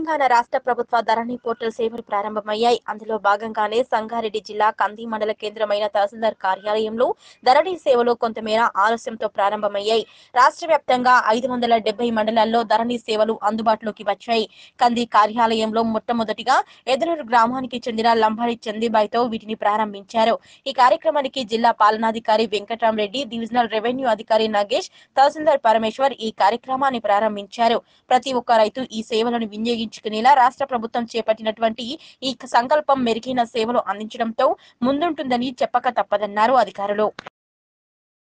తెలంగాణ రాష్ట్ర ప్రభుత్వ ధరణి పోర్టల్ సేవలు ప్రారంభమయ్యాయి అందులో భాగంగానే సంగారెడ్డి జిల్లా కంది మండల కేంద్రమైన తహసీల్దార్ కార్యాలయంలో ధరణి సేవలు కొంతమేర ఆలస్యంతో ప్రారంభమయ్యాయి రాష్ట్ర వ్యాప్తంగా ఐదు వందల మండలాల్లో ధరణి సేవలు అందుబాటులోకి వచ్చాయి కంది కార్యాలయంలో మొట్టమొదటిగా ఎదనూరు గ్రామానికి చెందిన లంబాడి చందీబాయితో వీటిని ప్రారంభించారు ఈ కార్యక్రమానికి జిల్లా పాలనాధికారి వెంకటరామరెడ్డి డివిజనల్ రెవెన్యూ అధికారి నాగేష్ తహసీల్దార్ పరమేశ్వర్ ఈ కార్యక్రమాన్ని ప్రారంభించారు ప్రతి ఒక్క రైతు ఈ సేవలను వినియోగించారు దక్కించుకునేలా రాష్ట్ర ప్రభుత్వం చేపట్టినటువంటి ఈ సంకల్పం మెరుగైన సేవలు అందించడంతో ముందుంటుందని చెప్పక తప్పదన్నారు అధికారులు